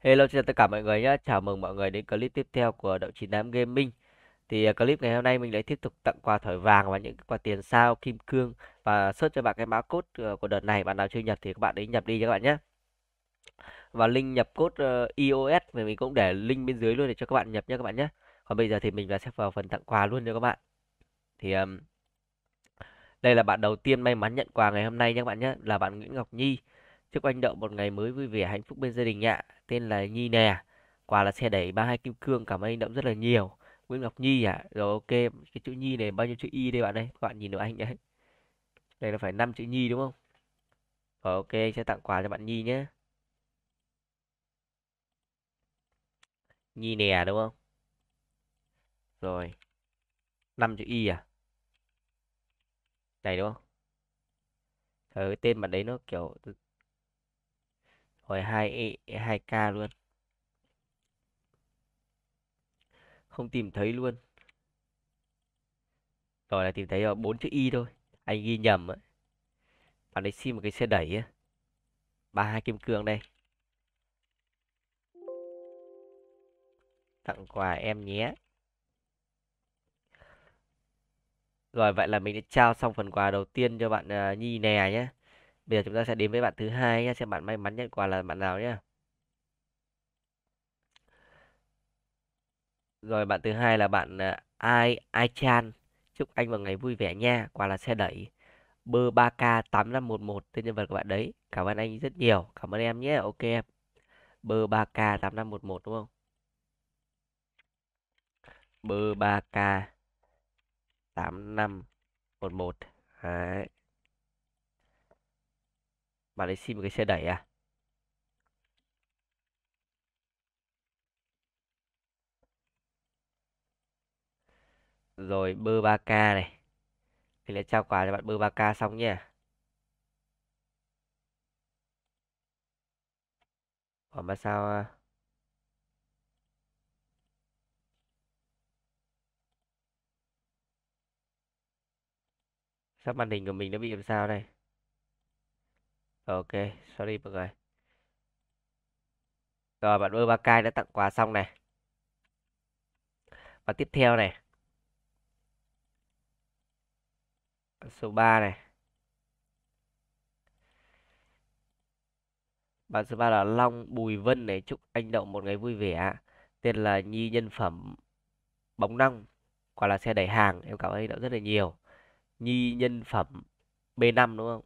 Hello chào tất cả mọi người nhé, chào mừng mọi người đến clip tiếp theo của Đậu 98 Gaming Thì à, clip ngày hôm nay mình lại tiếp tục tặng quà thỏi vàng và những quà tiền sao, kim cương Và search cho bạn cái mã cốt ờ, của đợt này, bạn nào chưa nhập thì các bạn đến nhập đi các bạn nhé Và link nhập cốt ờ, iOS thì mình cũng để link bên dưới luôn để cho các bạn nhập nhé các bạn nhé Còn bây giờ thì mình sẽ vào phần tặng quà luôn cho các bạn Thì đây là bạn đầu tiên may mắn nhận quà ngày hôm nay nhé các bạn nhé, là bạn Nguyễn Ngọc Nhi Chúc anh Đậu một ngày mới vui vẻ hạnh phúc bên gia đình ạ. Tên là Nhi nè. quà là xe đẩy 32 kim cương. Cảm ơn anh Đậu rất là nhiều. Nguyễn Ngọc Nhi à? Rồi ok, cái chữ Nhi này bao nhiêu chữ Y đây bạn đây? Các bạn nhìn được anh đấy. Đây là phải 5 chữ Nhi đúng không? Rồi ok, sẽ tặng quà cho bạn Nhi nhé. Nhi nè đúng không? Rồi. 5 chữ Y à? Này đúng không? Trời tên bạn đấy nó kiểu rồi 2 2k luôn không tìm thấy luôn rồi là tìm thấy ở ờ, bốn chữ y thôi anh ghi nhầm ấy. bạn ấy xin một cái xe đẩy ấy. ba hai kim cương đây tặng quà em nhé rồi vậy là mình đã trao xong phần quà đầu tiên cho bạn uh, Nhi nè nhé bây giờ chúng ta sẽ đến với bạn thứ hai nhé xem bạn may mắn nhận quà là bạn nào nhé rồi bạn thứ hai là bạn à, ai ai chan chúc anh vào ngày vui vẻ nha quà là xe đẩy bơ 3k 8511 tên nhân vật của bạn đấy cảm ơn anh rất nhiều cảm ơn em nhé ok em bơ 3k 8511 đúng không bơ 3k 8511 đấy bạn ấy xin một cái xe đẩy à rồi bơ 3k này thì lại trao quà cho bạn bơ 3k xong nha còn mà sao Sao màn hình của mình nó bị làm sao đây ok sorry mọi người rồi bạn ơi ba cai đã tặng quà xong này và tiếp theo này số 3 này bạn số 3 là Long Bùi Vân này chúc anh Đậu một ngày vui vẻ tên là Nhi nhân phẩm bóng năng quả là xe đẩy hàng em cảm ơn anh Đậu rất là nhiều Nhi nhân phẩm B5 đúng không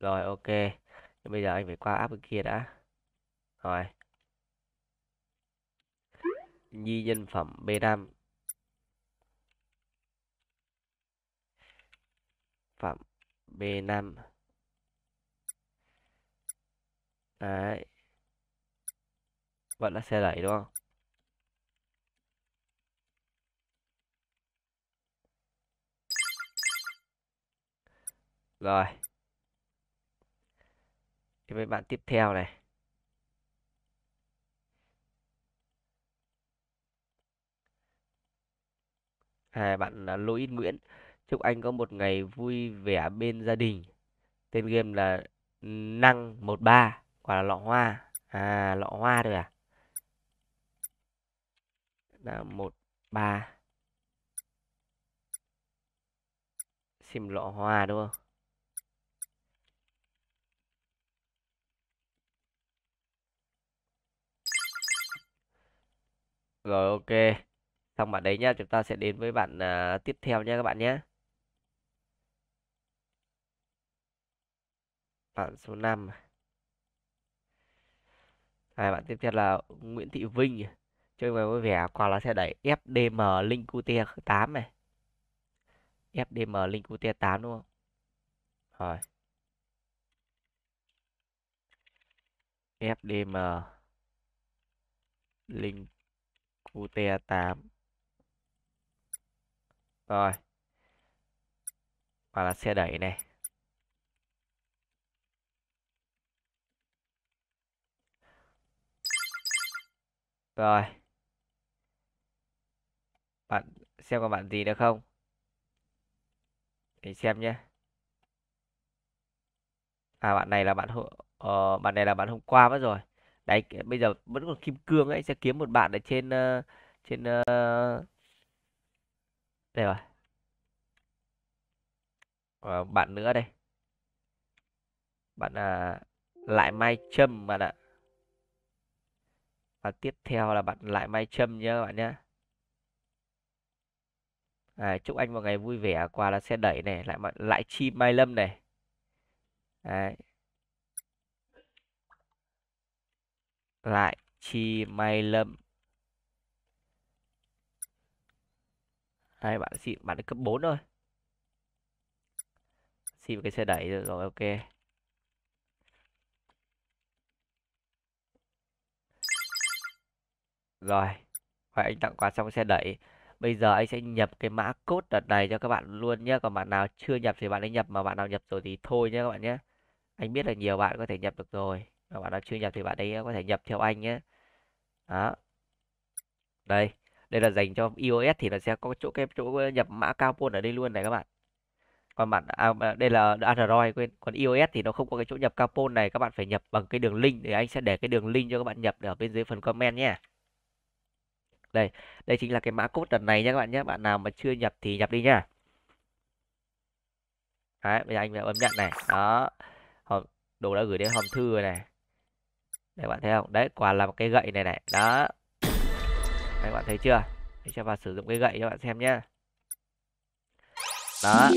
rồi ok nhưng bây giờ anh phải qua app bên kia đã rồi nhi nhân phẩm b 5 phẩm b 5 đấy vẫn là xe đẩy đúng không rồi Đến với bạn tiếp theo này. À, bạn Louis Nguyễn. Chúc anh có một ngày vui vẻ bên gia đình. Tên game là Năng 13. Quả là lọ hoa. À, lọ hoa được à? Là 13. Sim lọ hoa đúng không? Rồi ok. Xong bạn đấy nhá, chúng ta sẽ đến với bạn uh, tiếp theo nha các bạn nhé. Bạn số 5. Hai bạn tiếp theo là Nguyễn Thị Vinh. Chơi ngoài vui vẻ quà là xe đẩy FDM Link QT 8 e này. FDM Link QT 8 e đúng không? Rồi. FDM Link ut 8 rồi và là xe đẩy này rồi bạn xem có bạn gì nữa không để xem nhé à bạn này là bạn hộ uh, ờ, bạn này là bạn hôm qua mất rồi đấy bây giờ vẫn còn kim cương ấy sẽ kiếm một bạn ở trên uh, trên uh... đây rồi và ờ, bạn nữa đây bạn là uh, lại mai châm bạn ạ và tiếp theo là bạn lại mai châm nhé bạn nhé À, chúc anh một ngày vui vẻ quà là xe đẩy này lại lại chi mai lâm này Đấy. lại chi may lâm hai bạn xịn bạn cấp 4 thôi xịn cái xe đẩy rồi, rồi ok rồi hỏi anh tặng quà xong xe đẩy bây giờ anh sẽ nhập cái mã code đợt này cho các bạn luôn nhé còn bạn nào chưa nhập thì bạn ấy nhập mà bạn nào nhập rồi thì thôi nhé các bạn nhé anh biết là nhiều bạn có thể nhập được rồi các bạn nào chưa nhập thì bạn ấy có thể nhập theo anh nhé đó đây đây là dành cho iOS thì nó sẽ có chỗ cái chỗ nhập mã carbon ở đây luôn này các bạn còn bạn à, đây là Android quên còn iOS thì nó không có cái chỗ nhập capon này các bạn phải nhập bằng cái đường link thì anh sẽ để cái đường link cho các bạn nhập ở bên dưới phần comment nhé đây đây chính là cái mã code lần này nhé các bạn nhé bạn nào mà chưa nhập thì nhập đi nhá đấy bây giờ anh sẽ bấm nhận này đó đồ đã gửi đến hòm thư rồi này đấy bạn thấy không đấy quả là một cái gậy này này đó đấy bạn thấy chưa để cho vào sử dụng cái gậy cho bạn xem nhé đó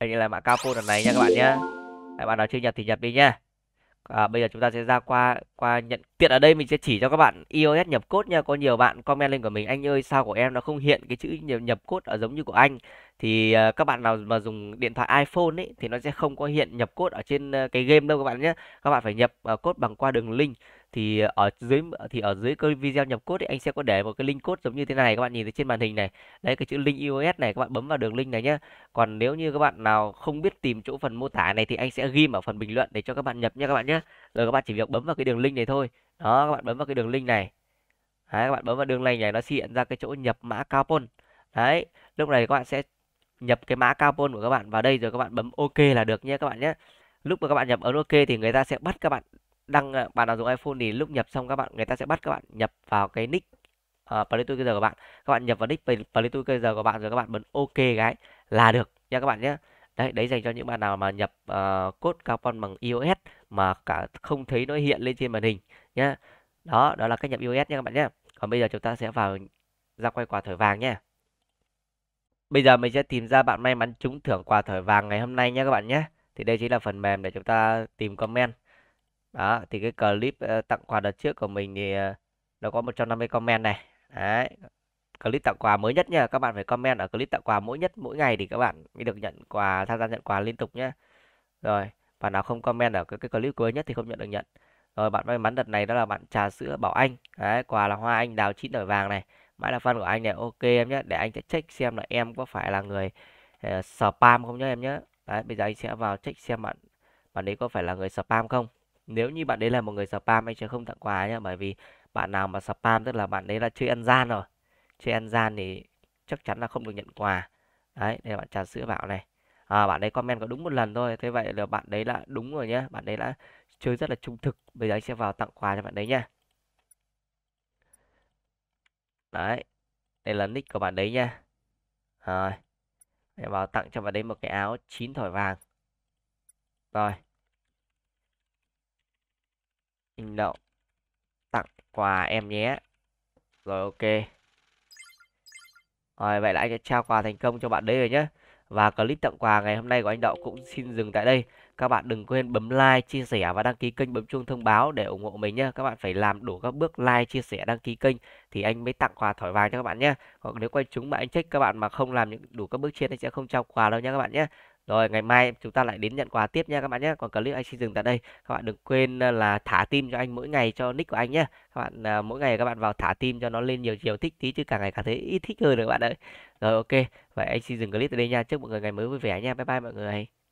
đây là mã cao capo lần này nha các bạn nhé bạn nào chưa nhập thì nhập đi nhá À, bây giờ chúng ta sẽ ra qua qua nhận tiện ở đây mình sẽ chỉ cho các bạn iOS nhập cốt nha. Có nhiều bạn comment lên của mình anh ơi sao của em nó không hiện cái chữ nhập, cốt ở giống như của anh. Thì uh, các bạn nào mà dùng điện thoại iPhone ấy thì nó sẽ không có hiện nhập cốt ở trên uh, cái game đâu các bạn nhé. Các bạn phải nhập uh, bằng qua đường link thì ở dưới thì ở dưới cái video nhập code thì anh sẽ có để một cái link code giống như thế này các bạn nhìn thấy trên màn hình này đấy cái chữ link iOS này các bạn bấm vào đường link này nhé còn nếu như các bạn nào không biết tìm chỗ phần mô tả này thì anh sẽ ghi ở phần bình luận để cho các bạn nhập nhé các bạn nhé rồi các bạn chỉ việc bấm vào cái đường link này thôi đó các bạn bấm vào cái đường link này đấy, các bạn bấm vào đường link này nó sẽ hiện ra cái chỗ nhập mã carbon đấy lúc này các bạn sẽ nhập cái mã carbon của các bạn vào đây rồi các bạn bấm ok là được nhé các bạn nhé lúc mà các bạn nhập ấn ok thì người ta sẽ bắt các bạn đăng ờ, bạn nào dùng iPhone thì lúc nhập xong các bạn người ta sẽ bắt các bạn nhập vào cái nick uh, tôi bây giờ của bạn các bạn nhập vào nick tôi bây giờ của bạn rồi các bạn bấm OK cái là được nha các bạn nhé đấy đấy dành cho những bạn nào mà nhập uh, code carbon bằng iOS mà cả không thấy nó hiện lên trên màn hình nhé đó đó là cách nhập iOS nha các bạn nhé còn bây giờ chúng ta sẽ vào ra quay quà thổi vàng nha bây giờ mình sẽ tìm ra bạn may mắn trúng thưởng quà thổi vàng ngày hôm nay nhé các bạn nhé thì đây chính là phần mềm để chúng ta tìm comment đó thì cái clip ờ, tặng quà đợt trước của mình thì ờ, nó có 150 comment này đấy clip tặng quà mới nhất nha các bạn phải comment ở clip tặng quà mỗi nhất mỗi ngày thì các bạn mới được nhận quà tham gia nhận quà liên tục nhé rồi bạn nào không comment ở cái, cái clip cuối nhất thì không nhận được nhận rồi bạn may mắn đợt này đó là bạn trà sữa bảo anh đấy quà là hoa anh đào chín đổi vàng này mãi là fan của anh này ok em nhé để anh sẽ check xem là em có phải là người uh, spam không nhé em nhé đấy bây giờ anh sẽ vào check xem bạn bạn ấy có phải là người spam không nếu như bạn đấy là một người spam anh sẽ không tặng quà nhá bởi vì bạn nào mà spam tức là bạn đấy là chơi ăn gian rồi chơi ăn gian thì chắc chắn là không được nhận quà đấy đây là bạn trà sữa bảo này à, bạn đấy comment có đúng một lần thôi thế vậy là bạn đấy là đúng rồi nhé bạn đấy đã chơi rất là trung thực bây giờ anh sẽ vào tặng quà cho bạn đấy nhá đấy đây là nick của bạn đấy nha rồi để vào tặng cho bạn đấy một cái áo chín thỏi vàng rồi Linh đậu Tặng quà em nhé. Rồi ok. Rồi vậy là anh đã trao quà thành công cho bạn đấy rồi nhé. Và clip tặng quà ngày hôm nay của anh Đậu cũng xin dừng tại đây. Các bạn đừng quên bấm like, chia sẻ và đăng ký kênh bấm chuông thông báo để ủng hộ mình nhé. Các bạn phải làm đủ các bước like, chia sẻ, đăng ký kênh thì anh mới tặng quà thỏi vàng cho các bạn nhé. Còn nếu quay chúng mà anh trách các bạn mà không làm những đủ các bước trên anh sẽ không trao quà đâu nhé các bạn nhé. Rồi ngày mai chúng ta lại đến nhận quà tiếp nha các bạn nhé. Còn clip anh xin dừng tại đây. Các bạn đừng quên ờ, là thả tim cho anh mỗi ngày cho nick của anh nhé. Các bạn à, mỗi ngày các bạn vào thả tim cho nó lên nhiều chiều thích tí chứ càng ngày càng thấy ít thích hơn được các bạn ơi. Rồi ok. Vậy anh xin dừng clip tại đây nha. Chúc mọi người ngày mới vui vẻ nha. Bye bye mọi người.